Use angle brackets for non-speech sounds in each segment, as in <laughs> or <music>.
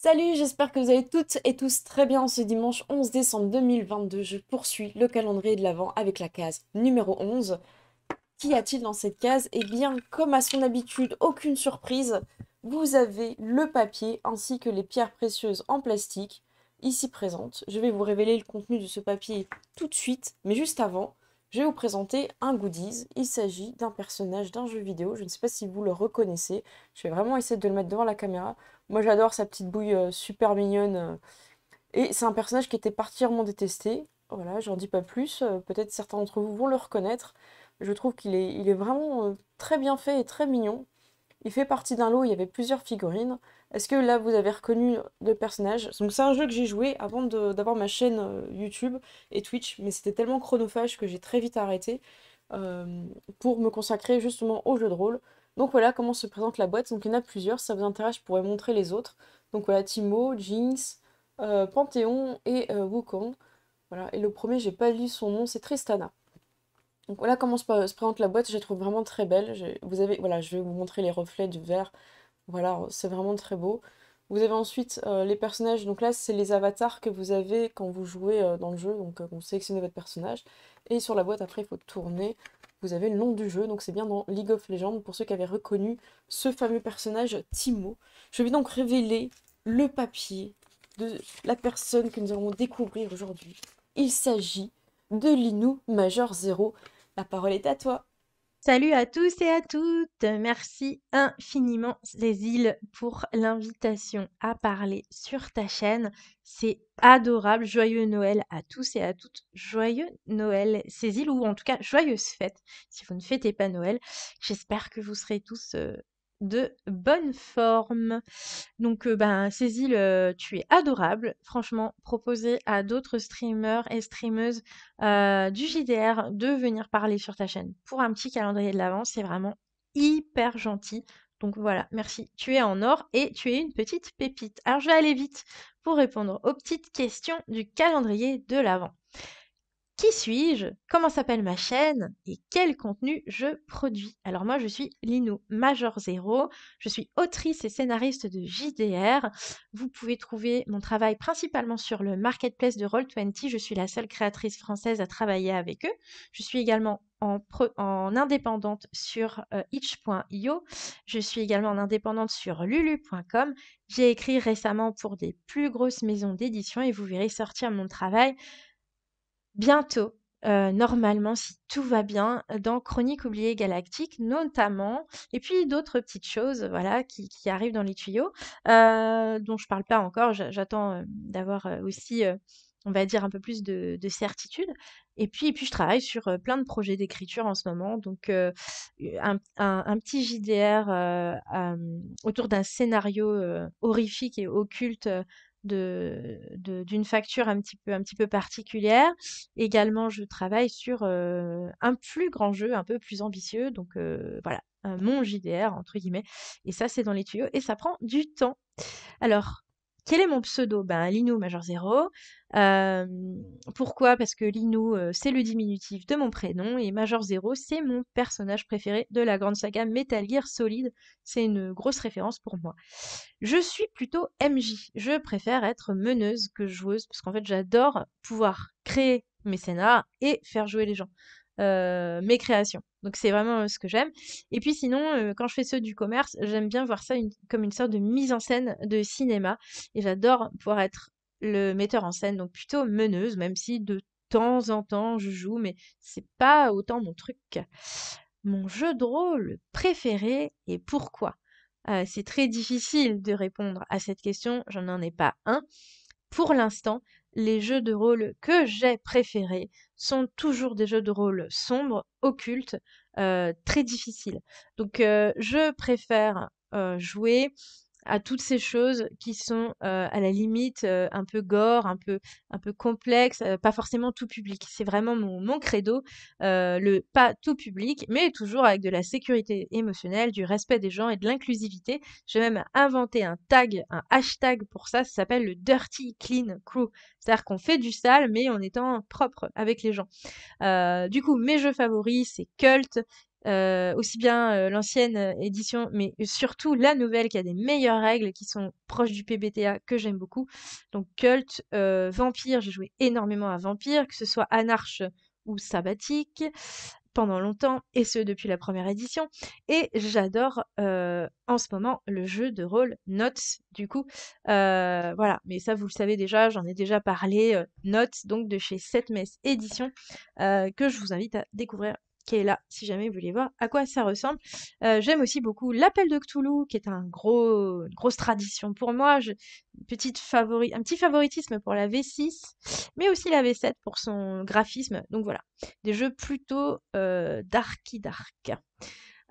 Salut, j'espère que vous allez toutes et tous très bien ce dimanche 11 décembre 2022. Je poursuis le calendrier de l'Avent avec la case numéro 11. Qu'y a-t-il dans cette case Eh bien, comme à son habitude, aucune surprise, vous avez le papier ainsi que les pierres précieuses en plastique ici présentes. Je vais vous révéler le contenu de ce papier tout de suite, mais juste avant, je vais vous présenter un goodies. Il s'agit d'un personnage d'un jeu vidéo. Je ne sais pas si vous le reconnaissez. Je vais vraiment essayer de le mettre devant la caméra. Moi, j'adore sa petite bouille euh, super mignonne. Euh, et c'est un personnage qui était particulièrement détesté. Voilà, j'en dis pas plus. Euh, peut-être certains d'entre vous vont le reconnaître. Je trouve qu'il est, il est vraiment très bien fait et très mignon. Il fait partie d'un lot, il y avait plusieurs figurines. Est-ce que là vous avez reconnu le personnage Donc c'est un jeu que j'ai joué avant d'avoir ma chaîne euh, YouTube et Twitch, mais c'était tellement chronophage que j'ai très vite arrêté euh, pour me consacrer justement au jeu de rôle. Donc voilà comment se présente la boîte. Donc il y en a plusieurs, ça vous intéresse, je pourrais montrer les autres. Donc voilà, Timo, Jinx, euh, Panthéon et Wukong. Voilà, et le premier, j'ai pas lu son nom, c'est Tristana. Donc voilà comment se, présente la boîte, je la trouve vraiment très belle. Je, vous avez, voilà, je vais vous montrer les reflets du verre. Voilà, c'est vraiment très beau. Vous avez ensuite euh, les personnages, donc là c'est les avatars que vous avez quand vous jouez euh, dans le jeu, donc euh, vous sélectionnez votre personnage, et sur la boîte après il faut tourner, vous avez le nom du jeu, donc c'est bien dans League of Legends, pour ceux qui avaient reconnu ce fameux personnage Timo. Je vais donc révéler le papier de la personne que nous allons découvrir aujourd'hui. Il s'agit de Linou Major Zero, la parole est à toi. Salut à tous et à toutes. Merci infiniment Cécile pour l'invitation à parler sur ta chaîne. C'est adorable. Joyeux Noël à tous et à toutes. Joyeux Noël Cécile ou en tout cas joyeuse fête, si vous ne fêtez pas Noël. J'espère que vous serez tous euh, de bonne forme. Donc, euh, ben, Cécile, le euh, tu es adorable. Franchement, proposer à d'autres streamers et streameuses euh, du JDR de venir parler sur ta chaîne pour un petit calendrier de l'avance, c'est vraiment hyper gentil. Donc voilà, merci. Tu es en or et tu es une petite pépite. Alors je vais aller vite pour répondre aux petites questions du calendrier de l'avant qui suis-je, comment s'appelle ma chaîne et quel contenu je produis. Alors moi, je suis Linou Major Zero, je suis autrice et scénariste de JDR. Vous pouvez trouver mon travail principalement sur le marketplace de Roll20. Je suis la seule créatrice française à travailler avec eux. Je suis également en, indépendante sur euh, itch.io. Je suis également en indépendante sur lulu.com. J'ai écrit récemment pour des plus grosses maisons d'édition et vous verrez sortir mon travail bientôt, euh, normalement, si tout va bien, dans Chronique oubliée galactique, notamment, et puis d'autres petites choses, voilà, qui, qui, arrivent dans les tuyaux, euh, dont je parle pas encore. J'attends euh, d'avoir aussi on va dire, un peu plus de, certitude. Et puis, puis, je travaille sur plein de projets d'écriture en ce moment. Donc, un, petit JDR autour d'un scénario horrifique et occulte de, d'une facture un petit, peu, un petit peu particulière. Également, je travaille sur euh, un plus grand jeu, un peu plus ambitieux. Donc euh, voilà, mon JDR, entre guillemets. Et ça, c'est dans les tuyaux et ça prend du temps. Alors, quel est mon pseudo ben, Linou Major 0. pourquoi Parce que Linou, euh, c'est le diminutif de mon prénom et Major Zero, c'est mon personnage préféré de la grande saga Metal Gear Solid. C'est une grosse référence pour moi. Je suis plutôt MJ. Je préfère être meneuse que joueuse parce qu'en fait, j'adore pouvoir créer mes scénars et faire jouer les gens. Euh, mes créations. Donc c'est vraiment euh, ce que j'aime. Et puis sinon, euh, quand je fais ceux du commerce, j'aime bien voir ça comme une sorte de mise en scène de cinéma. Et j'adore pouvoir être le metteur en scène, donc plutôt meneuse, même si de temps en temps je joue, mais c'est pas autant mon truc. Mon jeu de rôle préféré et pourquoi C'est très difficile de répondre à cette question, j'en en ai pas un. Pour l'instant, les jeux de rôle que j'ai préférés sont toujours des jeux de rôle sombres, occultes, euh, très difficiles. Donc euh, je préfère euh, jouer à toutes ces choses qui sont euh, à la limite euh, un peu gore, un peu, un peu complexe, euh, pas forcément tout public. C'est vraiment mon, mon credo, le pas tout public, mais toujours avec de la sécurité émotionnelle, du respect des gens et de l'inclusivité. J'ai même inventé un tag, un hashtag pour ça, ça s'appelle le Dirty Clean Crew. C'est-à-dire qu'on fait du sale, mais en étant propre avec les gens. du coup, mes jeux favoris, c'est Cult, euh, aussi bien euh, l'ancienne euh, édition, mais surtout la nouvelle qui a des meilleures règles qui sont proches du PBTA que j'aime beaucoup. Donc Cult, Vampire, j'ai joué énormément à Vampire, que ce soit Anarche ou Sabbatique pendant longtemps, et ce depuis la première édition. Et j'adore en ce moment le jeu de rôle Notes, du coup. voilà, mais ça vous le savez déjà, j'en ai déjà parlé, Notes, donc de chez 7 Mess Édition, que je vous invite à découvrir qui est là, si jamais vous voulez voir à quoi ça ressemble. Euh, j'aime aussi beaucoup l'appel de Cthulhu, qui est un gros, une grosse tradition pour moi. petite favori, un petit favoritisme pour la V6, mais aussi la V7 pour son graphisme. Donc voilà, des jeux plutôt euh, darky dark.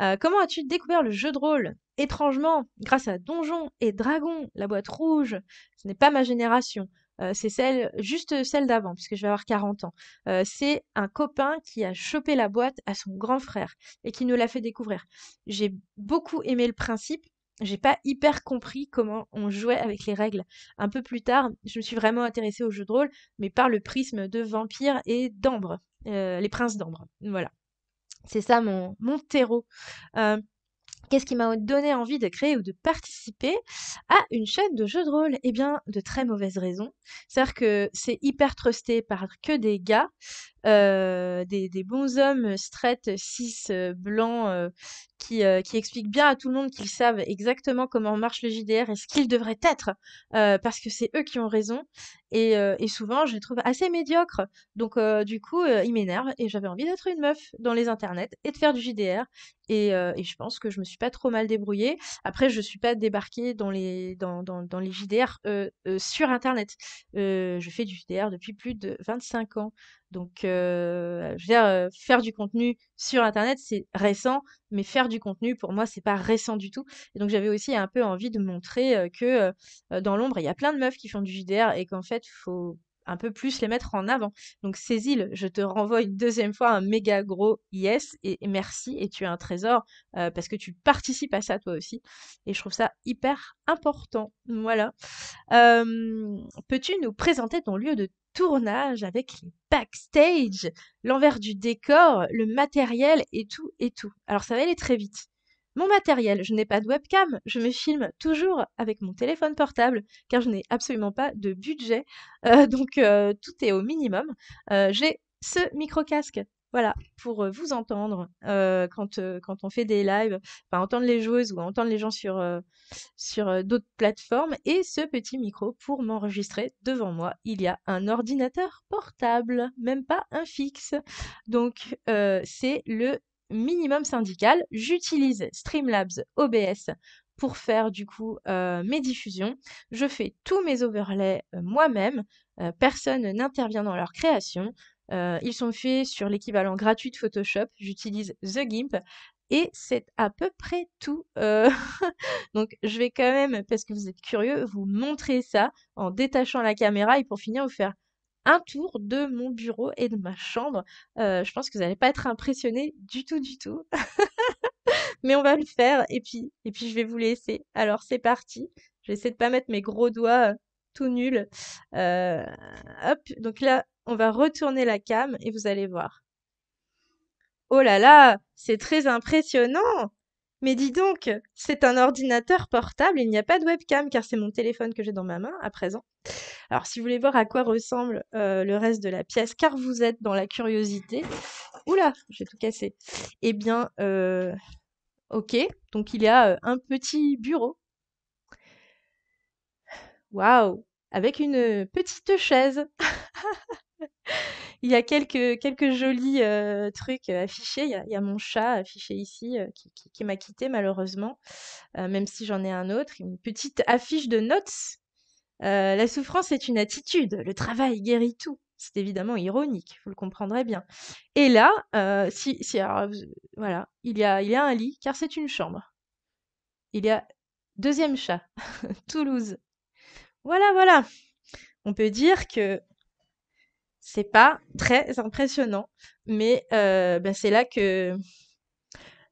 Euh, comment as-tu découvert le jeu de rôle Étrangement, grâce à Donjon et Dragon, la boîte rouge, ce n'est pas ma génération. Euh, c'est celle, juste celle d'avant, puisque je vais avoir 40 ans. Euh, c'est un copain qui a chopé la boîte à son grand frère et qui nous l'a fait découvrir. J'ai beaucoup aimé le principe. J'ai pas hyper compris comment on jouait avec les règles. Un peu plus tard, je me suis vraiment intéressée au jeu de rôle, mais par le prisme de Vampire et d'ambre, euh, les princes d'ambre. Voilà. C'est ça mon, mon terreau. Qu'est-ce qui m'a donné envie de créer ou de participer à une chaîne de jeux de rôle Eh bien, de très mauvaises raisons. C'est-à-dire que c'est hyper trusté par que des gars euh, des, bons hommes straight, cis, euh, blancs, euh, qui, expliquent bien à tout le monde qu'ils savent exactement comment marche le JDR et ce qu'il devrait être, parce que c'est eux qui ont raison. Et, souvent, je les trouve assez médiocres. Donc, du coup, ils m'énervent et j'avais envie d'être une meuf dans les internets et de faire du JDR. Et, je pense que je me suis pas trop mal débrouillée. Après, je suis pas débarquée dans les, dans, dans les JDR sur Internet. je fais du JDR depuis plus de 25 ans. Donc, euh, je veux dire, euh, faire du contenu sur Internet, c'est récent, mais faire du contenu, pour moi, c'est pas récent du tout. Et donc, j'avais aussi un peu envie de montrer euh, que dans l'ombre, il y a plein de meufs qui font du JDR et qu'en fait, faut un peu plus les mettre en avant. Donc, Césile, Je te renvoie une deuxième fois un méga gros yes et merci. Et tu es un trésor parce que tu participes à ça toi aussi. Et je trouve ça hyper important. Voilà. Peux-tu nous présenter ton lieu de tournage, avec les backstage, l'envers du décor, le matériel et tout et tout. Alors ça va aller très vite. Mon matériel, je n'ai pas de webcam, je me filme toujours avec mon téléphone portable car je n'ai absolument pas de budget, euh, donc euh, tout est au minimum. Euh, j'ai ce micro-casque voilà, pour euh, vous entendre euh, euh, quand, on fait des lives, enfin, entendre les joueuses ou entendre les gens sur, sur d'autres plateformes. Et ce petit micro pour m'enregistrer devant moi. Il y a un ordinateur portable, même pas un fixe. Donc, c'est le minimum syndical. J'utilise Streamlabs OBS pour faire du coup mes diffusions. Je fais tous mes overlays moi-même. personne n'intervient dans leur création. Euh, ils sont faits sur l'équivalent gratuit de Photoshop. J'utilise The Gimp. Et c'est à peu près tout. Euh, <laughs> donc je vais quand même, parce que vous êtes curieux, vous montrer ça en détachant la caméra et pour finir vous faire un tour de mon bureau et de ma chambre. Euh, je pense que vous n'allez pas être impressionnés du tout, du tout. <laughs> Mais on va le faire et puis, et puis je vais vous laisser. Alors c'est parti. J'essaie de pas mettre mes gros doigts nul. Euh, hop, donc là, on va retourner la cam et vous allez voir. Oh là là, c'est très impressionnant mais dis donc, c'est un ordinateur portable, il n'y a pas de webcam car c'est mon téléphone que j'ai dans ma main à présent. Alors si vous voulez voir à quoi ressemble euh, le reste de la pièce car vous êtes dans la curiosité, oula, j'ai tout cassé. Eh bien, euh, ok, donc il y a un petit bureau Waouh! Avec une petite chaise. Il y a quelques, quelques jolis trucs affichés. Il y, a, mon chat affiché ici qui, m'a quitté malheureusement, même si j'en ai un autre. Une petite affiche de notes. la souffrance est une attitude. Le travail guérit tout. C'est évidemment ironique, vous le comprendrez bien. Et là, si, voilà, il y, a, il y a un lit, car c'est une chambre. Il y a deuxième chat, <laughs> Toulouse. Voilà, voilà. On peut dire que c'est pas très impressionnant, mais euh, ben, c'est là que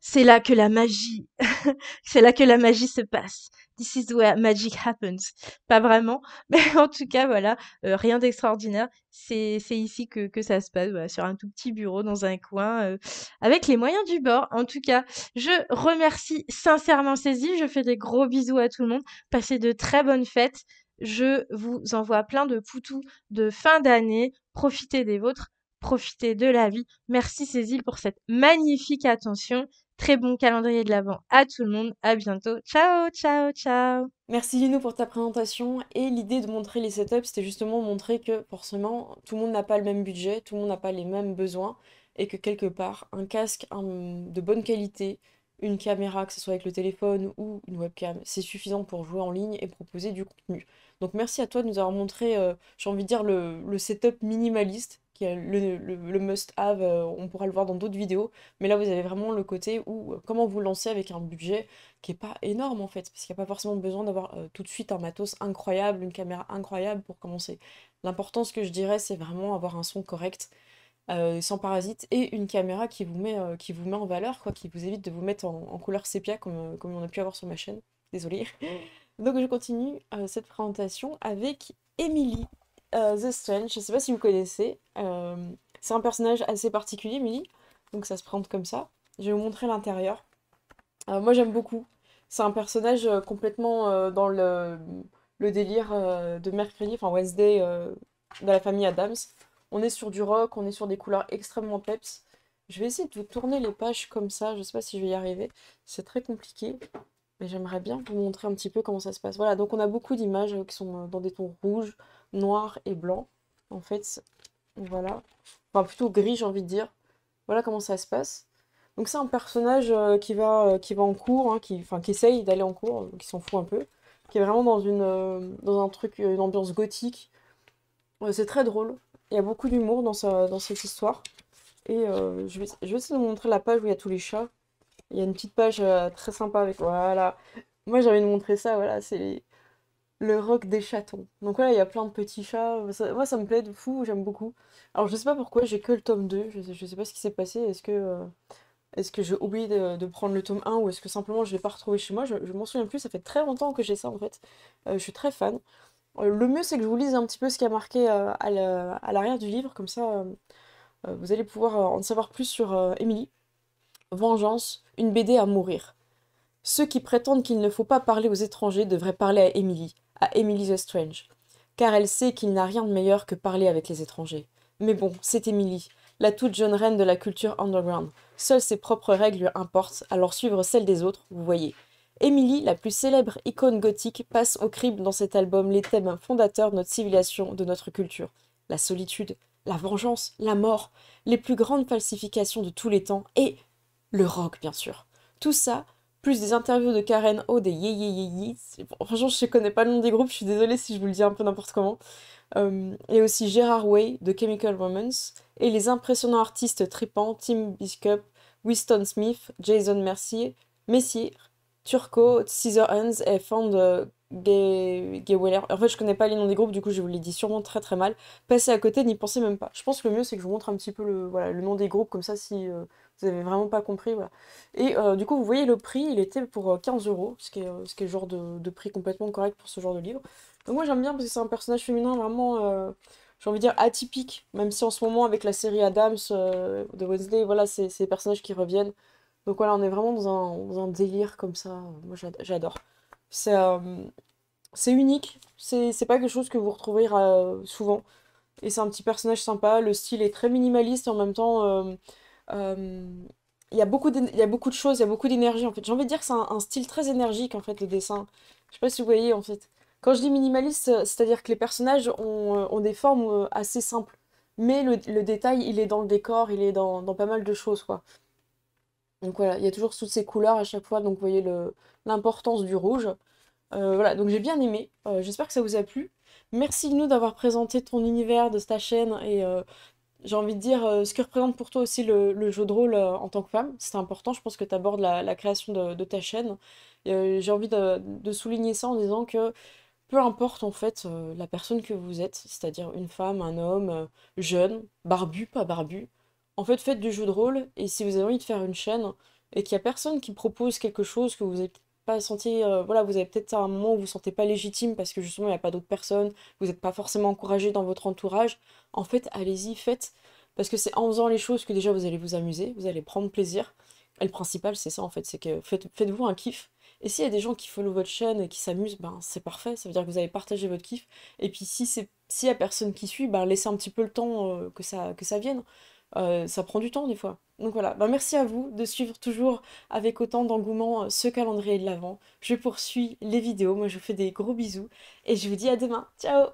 c'est là que la magie, <laughs> c'est là que la magie se passe. This is where magic happens. Pas vraiment, <laughs> mais en tout cas, voilà, euh, rien d'extraordinaire. C'est ici que, ça se passe, sur un tout petit bureau dans un coin, euh, avec les moyens du bord. En tout cas, je remercie sincèrement Cécile, je fais des gros bisous à tout le monde. Passez de très bonnes fêtes. Je vous envoie plein de poutous de fin d'année. Profitez des vôtres, profitez de la vie. Merci Cécile pour cette magnifique attention. Très bon calendrier de l'Avent à tout le monde. À bientôt. Ciao, ciao, ciao. Merci Lino pour ta présentation. Et l'idée de montrer les setups, c'était justement montrer que forcément, tout le monde n'a pas le même budget, tout le monde n'a pas les mêmes besoins. Et que quelque part, un casque de bonne qualité, une caméra, que ce soit avec le téléphone ou une webcam, c'est suffisant pour jouer en ligne et proposer du contenu. Donc merci à toi de nous avoir montré, euh, j'ai envie de dire, le, setup minimaliste, qui est le, must-have, euh, on pourra le voir dans d'autres vidéos, mais là vous avez vraiment le côté où euh, comment vous lancer avec un budget qui n'est pas énorme en fait, parce qu'il n'y a pas forcément besoin d'avoir tout de suite un matos incroyable, une caméra incroyable pour commencer. L'important, ce que je dirais, c'est vraiment avoir un son correct. sans parasites et une caméra qui vous met, qui vous met en valeur, quoi, qui vous évite de vous mettre en, couleur sépia comme, comme on a pu avoir sur ma chaîne. Désolée. <laughs> Donc je continue euh, cette présentation avec Emily euh, The Strange. Je ne sais pas si vous connaissez. Euh, c'est un personnage assez particulier, Emily. Donc ça se présente comme ça. Je vais vous montrer l'intérieur. moi j'aime beaucoup. C'est un personnage complètement dans le, délire de mercredi, enfin Wednesday, de la famille Adams. On est sur du rock, on est sur des couleurs extrêmement peps. Je vais essayer de vous tourner les pages comme ça, je sais pas si je vais y arriver. C'est très compliqué. Mais j'aimerais bien vous montrer un petit peu comment ça se passe. Voilà, donc on a beaucoup d'images euh, qui sont euh, dans des tons rouges, noirs et blancs. En fait, voilà. Enfin, plutôt gris, j'ai envie de dire. Voilà comment ça se passe. Donc c'est un personnage euh, qui va, qui va en cours, hein, qui, enfin, qui essaye d'aller en cours, qui s'en fout un peu. Qui est vraiment dans, une, dans un truc, une ambiance gothique. c'est très drôle. Il y a beaucoup d'humour dans, dans cette histoire. Et je, vais, je vais essayer de vous montrer la page où il y a tous les chats. Il y a une petite page euh, très sympa avec. Voilà. Moi, j'avais de montrer ça. Voilà, c'est le rock des chatons. Donc voilà, il y a plein de petits chats. moi, ça me plaît de fou. J'aime beaucoup. Alors, je sais pas pourquoi j'ai que le tome 2. Je sais, sais pas ce qui s'est passé. Est-ce que. Euh, est-ce que j'ai oublié de, prendre le tome 1 ou est-ce que simplement je l'ai pas retrouvé chez moi Je, m'en souviens plus, ça fait très longtemps que j'ai ça en fait. Euh, je suis très fan. le mieux c'est que je vous lise un petit peu ce qui a marqué à l'arrière du livre, comme ça vous allez pouvoir en savoir plus sur Émilie. Vengeance, une BD à mourir. Ceux qui prétendent qu'il ne faut pas parler aux étrangers devraient parler à Emily, à Emily the Strange, car elle sait qu'il n'a rien de meilleur que parler avec les étrangers. Mais bon, c'est Emily, la toute jeune reine de la culture underground. Seules ses propres règles lui importent, alors suivre celles des autres, vous voyez. Emily, la plus célèbre icône gothique, passe au crible dans cet album les thèmes fondateurs de notre civilisation, de notre culture. La solitude, la vengeance, la mort, les plus grandes falsifications de tous les temps et le rock, bien sûr. Tout ça, plus des interviews de Karen O, des yé Franchement, je ne connais pas le nom des groupes, je suis désolée si je vous le dis un peu n'importe comment. Euh, et aussi Gérard Way de Chemical Romance et les impressionnants artistes tripants Tim Biscup, Winston Smith, Jason Mercier, Messier, Turco, Hands et Fand euh, Gay, En fait, je connais pas les noms des groupes, du coup, je vous les dis sûrement très très mal. Passez à côté, n'y pensez même pas. Je pense que le mieux, c'est que je vous montre un petit peu le, voilà, le nom des groupes, comme ça, si. Euh, vous avez vraiment pas compris, voilà. Et euh, du coup, vous voyez le prix, il était pour 15 euh, euros, ce qui est, euh, ce qui est genre de, de, prix complètement correct pour ce genre de livre. Donc moi j'aime bien parce que c'est un personnage féminin vraiment, j'ai envie de dire atypique, même si en ce moment avec la série Adams de Wednesday, voilà, c'est des personnages qui reviennent. Donc voilà, on est vraiment dans un, dans un délire comme ça, moi j'adore. C'est unique, c'est pas quelque chose que vous retrouverez souvent. Et c'est un petit personnage sympa, le style est très minimaliste en même temps euh, il y, a beaucoup il y a beaucoup de choses, il y a beaucoup d'énergie en fait. J'ai envie de dire que c'est un, style très énergique en fait, le dessin. Je sais pas si vous voyez en fait. Quand je dis minimaliste, euh, c'est-à-dire que les personnages ont, euh, des formes assez simples. Mais le, détail, il est dans le décor, il est dans, pas mal de choses quoi. Donc voilà, il y a toujours toutes ces couleurs à chaque fois, donc vous voyez l'importance du rouge. voilà, donc j'ai bien aimé, j'espère que ça vous a plu. Merci nous d'avoir présenté ton univers de ta chaîne et j'ai envie de dire euh, ce que représente pour toi aussi le, jeu de rôle euh, en tant que femme. C'est important, je pense que tu abordes la, création de, ta chaîne. Euh, j'ai envie de, souligner ça en disant que peu importe en fait la personne que vous êtes, c'est-à-dire une femme, un homme, jeune, barbu, pas barbu, en fait faites du jeu de rôle et si vous avez envie de faire une chaîne et qu'il n'y a personne qui propose quelque chose que vous êtes euh, voilà, vous avez peut-être un moment où vous ne vous sentez pas légitime parce que justement il n'y a pas d'autres personnes, vous n'êtes pas forcément encouragé dans votre entourage, en fait, allez-y, faites. Parce que c'est en faisant les choses que déjà vous allez vous amuser, vous allez prendre plaisir. Et le principal, c'est ça en fait, c'est que faites, vous un kiff. Et s'il y a des gens qui follow votre chaîne et qui s'amusent, ben c'est parfait, ça veut dire que vous avez partagé votre kiff. Et puis si c'est s'il y a personne qui suit, ben laissez un petit peu le temps euh, que, ça, que ça vienne. Euh, ça prend du temps des fois. Donc voilà, ben, merci à vous de suivre toujours avec autant d'engouement euh, ce calendrier de l'Avent. Je poursuis les vidéos, moi je vous fais des gros bisous et je vous dis à demain. Ciao